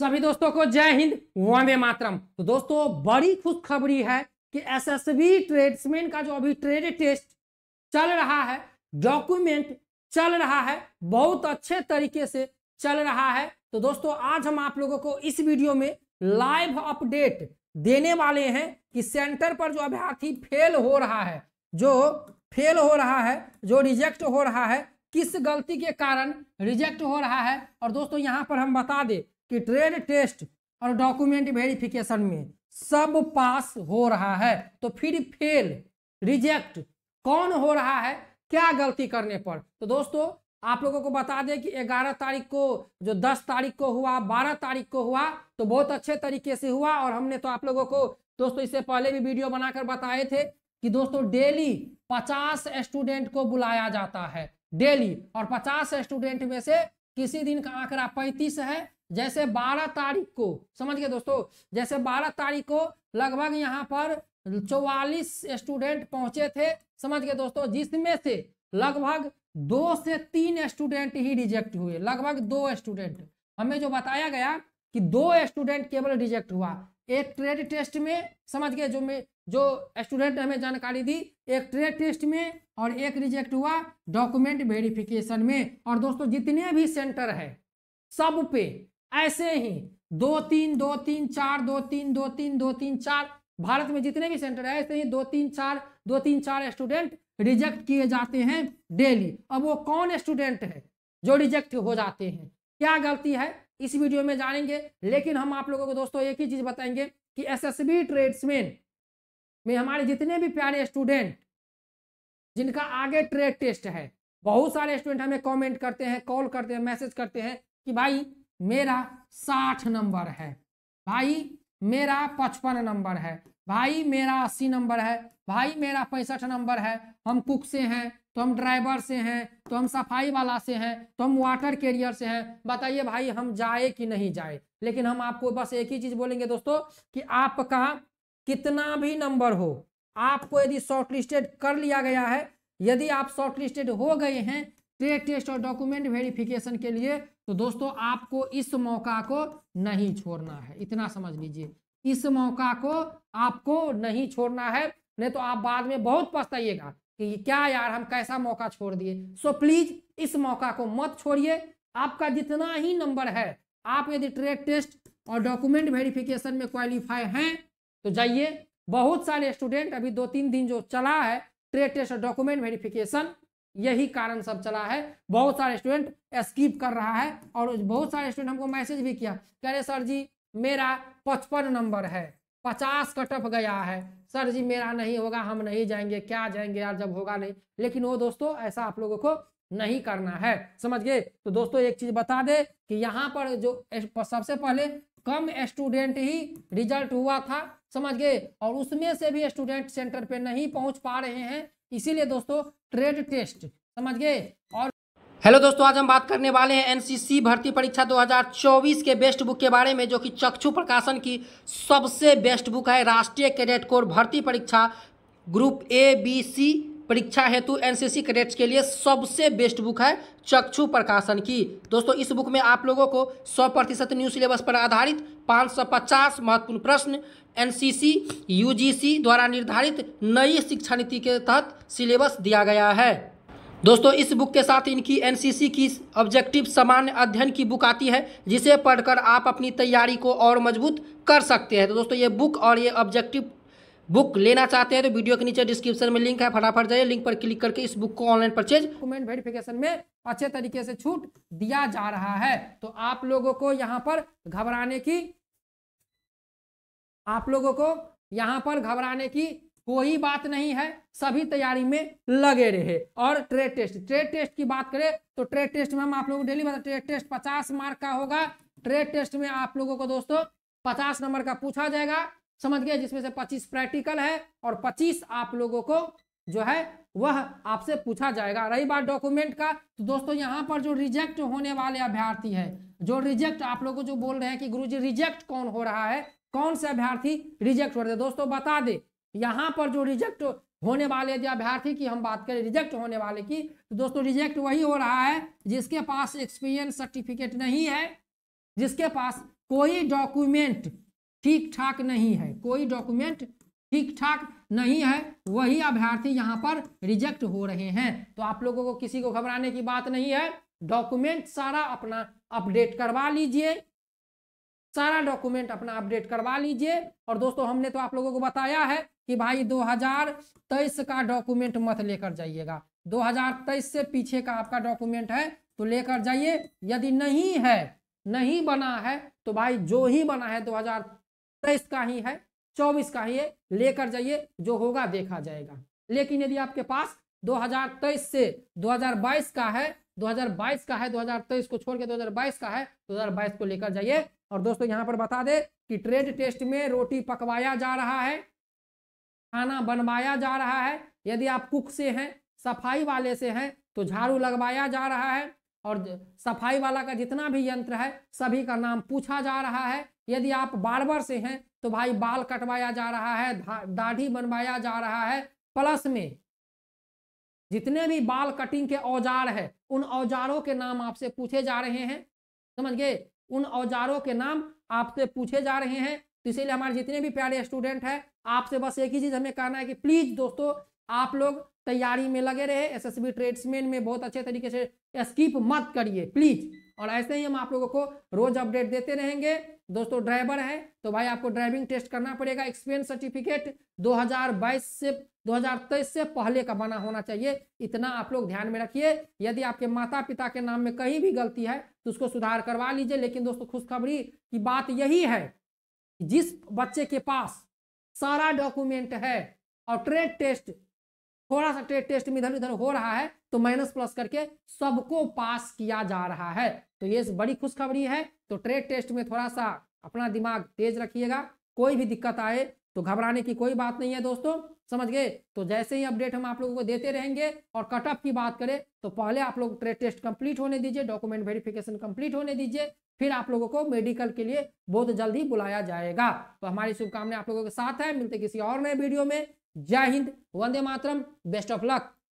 सभी दोस्तों को जय हिंद वंदे मातरम तो दोस्तों बड़ी खुशखबरी है कि एसएसबी ट्रेड्समैन का जो अभी ट्रेड टेस्ट चल रहा है डॉक्यूमेंट चल रहा है बहुत अच्छे तरीके से चल रहा है तो दोस्तों आज हम आप लोगों को इस वीडियो में लाइव अपडेट देने वाले हैं कि सेंटर पर जो अभ्यर्थी फेल हो रहा है जो फेल हो रहा है जो रिजेक्ट हो रहा है किस गलती के कारण रिजेक्ट हो रहा है और दोस्तों यहाँ पर हम बता दें कि ट्रेड टेस्ट और डॉक्यूमेंट वेरिफिकेशन में सब पास हो रहा है तो फिर फेल रिजेक्ट कौन हो रहा है क्या गलती करने पर तो दोस्तों आप लोगों को बता दें कि 11 तारीख को जो 10 तारीख को हुआ 12 तारीख को हुआ तो बहुत अच्छे तरीके से हुआ और हमने तो आप लोगों को दोस्तों इससे पहले भी वीडियो बनाकर बताए थे कि दोस्तों डेली 50 स्टूडेंट को बुलाया जाता है डेली और 50 स्टूडेंट में से किसी दिन का आंकड़ा 35 है जैसे 12 तारीख को समझ गए दोस्तों जैसे 12 तारीख को लगभग यहाँ पर 44 स्टूडेंट पहुंचे थे समझ गए दोस्तों जिसमें से लगभग दो से तीन स्टूडेंट ही रिजेक्ट हुए लगभग दो स्टूडेंट हमें जो बताया गया कि दो स्टूडेंट केवल रिजेक्ट हुआ एक ट्रेड टेस्ट में समझ गए जो में जो स्टूडेंट हमें जानकारी दी एक ट्रेड टेस्ट में और एक रिजेक्ट हुआ डॉक्यूमेंट वेरिफिकेशन में और दोस्तों जितने भी सेंटर है सब पे ऐसे ही दो तीन दो तीन चार दो तीन दो तीन दो तीन चार भारत में जितने भी सेंटर है ऐसे ही दो तीन चार दो तीन चार स्टूडेंट रिजेक्ट किए जाते हैं डेली अब वो कौन स्टूडेंट है जो रिजेक्ट हो जाते हैं क्या गलती है इस वीडियो में जानेंगे लेकिन हम आप लोगों को दोस्तों एक ही चीज बताएंगे कि एसएसबी ट्रेड्समैन में हमारे जितने भी प्यारे स्टूडेंट जिनका आगे ट्रेड टेस्ट है बहुत सारे स्टूडेंट हमें कमेंट करते हैं कॉल करते हैं मैसेज करते हैं कि भाई मेरा साठ नंबर है भाई मेरा पचपन नंबर है भाई मेरा अस्सी नंबर है भाई मेरा पैंसठ नंबर है हम कुक से हैं तो हम ड्राइवर से हैं तो हम सफाई वाला से हैं तो हम वाटर कैरियर से हैं बताइए भाई हम जाए कि नहीं जाए लेकिन हम आपको बस एक ही चीज बोलेंगे दोस्तों कि आपका कितना भी नंबर हो आपको यदि शॉर्टलिस्टेड कर लिया गया है यदि आप शॉर्टलिस्टेड हो गए हैं ट्रेक टेस्ट और डॉक्यूमेंट वेरिफिकेशन के लिए तो दोस्तों आपको इस मौका को नहीं छोड़ना है इतना समझ लीजिए इस मौका को आपको नहीं छोड़ना है नहीं तो आप बाद में बहुत पछताइएगा कि क्या यार हम कैसा मौका छोड़ दिए सो प्लीज इस मौका को मत छोड़िए आपका जितना ही नंबर है आप यदि ट्रेड टेस्ट और डॉक्यूमेंट वेरिफिकेशन में क्वालिफाई हैं तो जाइए बहुत सारे स्टूडेंट अभी दो तीन दिन जो चला है ट्रेड टेस्ट और डॉक्यूमेंट वेरिफिकेशन यही कारण सब चला है बहुत सारे स्टूडेंट स्कीप कर रहा है और बहुत सारे स्टूडेंट हमको मैसेज भी किया कह रहे सर जी मेरा पचपन नंबर है पचास कटप गया है सर जी मेरा नहीं होगा हम नहीं जाएंगे क्या जाएंगे यार जब होगा नहीं लेकिन वो दोस्तों ऐसा आप लोगों को नहीं करना है समझ गए तो दोस्तों एक चीज बता दे कि यहाँ पर जो सबसे पहले कम स्टूडेंट ही रिजल्ट हुआ था समझ गए और उसमें से भी स्टूडेंट सेंटर पे नहीं पहुंच पा रहे हैं इसीलिए दोस्तों ट्रेड टेस्ट समझ गए और हेलो दोस्तों आज हम बात करने वाले हैं एनसीसी भर्ती परीक्षा 2024 के बेस्ट बुक के बारे में जो कि चक्षु प्रकाशन की सबसे बेस्ट बुक है राष्ट्रीय कैडेट कोर भर्ती परीक्षा ग्रुप ए बी सी परीक्षा हेतु एनसीसी कैडेट्स के लिए सबसे बेस्ट बुक है चक्षु प्रकाशन की दोस्तों इस बुक में आप लोगों को 100 प्रतिशत न्यू सिलेबस पर आधारित 550 महत्वपूर्ण प्रश्न एनसीसी यूजीसी द्वारा निर्धारित नई शिक्षा नीति के तहत सिलेबस दिया गया है दोस्तों इस बुक के साथ इनकी एनसीसी की ऑब्जेक्टिव सामान्य अध्ययन की बुक आती है जिसे पढ़कर आप अपनी तैयारी को और मजबूत कर सकते हैं तो दोस्तों ये बुक और ये ऑब्जेक्टिव बुक लेना चाहते हैं तो वीडियो के नीचे डिस्क्रिप्शन में लिंक है फटाफट जाइए लिंक पर क्लिक करके इस बुक को ऑनलाइन परचेज डॉक्यूमेंट वेरिफिकेशन में अच्छे तरीके से छूट दिया जा रहा है तो आप लोगों को यहाँ पर घबराने की आप लोगों को यहाँ पर घबराने की कोई बात नहीं है सभी तैयारी में लगे रहे और ट्रेड टेस्ट ट्रेड टेस्ट की बात करें तो ट्रेड टेस्ट में हम आप लोगों को डेली बता ट्रेड टेस्ट पचास मार्क का होगा ट्रेड टेस्ट में आप लोगों को दोस्तों पचास नंबर का पूछा जाएगा समझ गए जिसमें से 25 प्रैक्टिकल है और 25 आप लोगों को जो है वह आपसे पूछा जाएगा रही बात डॉक्यूमेंट का तो दोस्तों यहाँ पर जो रिजेक्ट होने वाले अभ्यर्थी है जो रिजेक्ट आप लोगों जो बोल रहे हैं कि जी रिजेक्ट कौन हो रहा है कौन से अभ्यर्थी रिजेक्ट हो रहे हैं दोस्तों बता दे यहाँ पर जो रिजेक्ट होने वाले यदि अभ्यर्थी की हम बात करें रिजेक्ट होने वाले की तो दोस्तों रिजेक्ट वही हो रहा है जिसके पास एक्सपीरियंस सर्टिफिकेट नहीं है जिसके पास कोई डॉक्यूमेंट ठीक ठाक नहीं है कोई डॉक्यूमेंट ठीक ठाक नहीं है वही अभ्यर्थी यहाँ पर रिजेक्ट हो रहे हैं तो आप लोगों को किसी को घबराने की बात नहीं है डॉक्यूमेंट सारा अपना अपडेट करवा लीजिए सारा डॉक्यूमेंट अपना अपडेट करवा लीजिए और दोस्तों हमने तो आप लोगों को बताया है कि भाई 2023 का डॉक्यूमेंट मत लेकर जाइएगा 2023 से पीछे का आपका डॉक्यूमेंट है तो लेकर जाइए यदि नहीं है नहीं बना है तो भाई जो ही बना है तेईस का ही है चौबीस का ही है लेकर जाइए जो होगा देखा जाएगा लेकिन यदि आपके पास 2023 से 2022 का है 2022 का है 2023 को छोड़ के 2022 का है 2022 को लेकर जाइए और दोस्तों यहाँ पर बता दे कि ट्रेड टेस्ट में रोटी पकवाया जा रहा है खाना बनवाया जा रहा है यदि आप कुक से हैं सफाई वाले से हैं तो झाड़ू लगवाया जा रहा है और सफाई वाला का जितना भी यंत्र है सभी का नाम पूछा जा रहा है यदि आप बार्बर से हैं तो भाई बाल कटवाया जा रहा है दाढ़ी बनवाया जा रहा है प्लस में जितने भी बाल कटिंग के औजार है उन औजारों के नाम आपसे पूछे जा रहे हैं समझ गए उन औजारों के नाम आपसे पूछे जा रहे हैं तो इसीलिए हमारे जितने भी प्यारे स्टूडेंट हैं आपसे बस एक ही चीज़ हमें कहना है कि प्लीज़ दोस्तों आप लोग तैयारी में लगे रहे एसएसबी ट्रेड्समैन में बहुत अच्छे तरीके से स्किप मत करिए प्लीज़ और ऐसे ही हम आप लोगों को रोज अपडेट देते रहेंगे दोस्तों ड्राइवर है तो भाई आपको ड्राइविंग टेस्ट करना पड़ेगा एक्सपीरियंस सर्टिफिकेट 2022 से 2023 से पहले का बना होना चाहिए इतना आप लोग ध्यान में रखिए यदि आपके माता पिता के नाम में कहीं भी गलती है तो उसको सुधार करवा लीजिए लेकिन दोस्तों खुशखबरी की बात यही है जिस बच्चे के पास सारा डॉक्यूमेंट है और ट्रेड टेस्ट थोड़ा सा टे, टेस्ट में इधर उधर हो रहा है तो माइनस प्लस करके सबको पास किया जा रहा है तो ये बड़ी खुशखबरी है तो ट्रेड टेस्ट में थोड़ा सा अपना दिमाग तेज रखिएगा कोई भी दिक्कत आए तो घबराने की कोई बात नहीं है दोस्तों समझ गए तो जैसे ही अपडेट हम आप लोगों को देते रहेंगे और कट ऑफ की बात करें तो पहले आप लोग ट्रेड टेस्ट कंप्लीट होने दीजिए डॉक्यूमेंट वेरिफिकेशन कंप्लीट होने दीजिए फिर आप लोगों को मेडिकल के लिए बहुत जल्दी बुलाया जाएगा तो हमारी शुभकामनाएं आप लोगों के साथ है मिलते किसी और नए वीडियो में जय हिंद वंदे मातरम बेस्ट ऑफ लक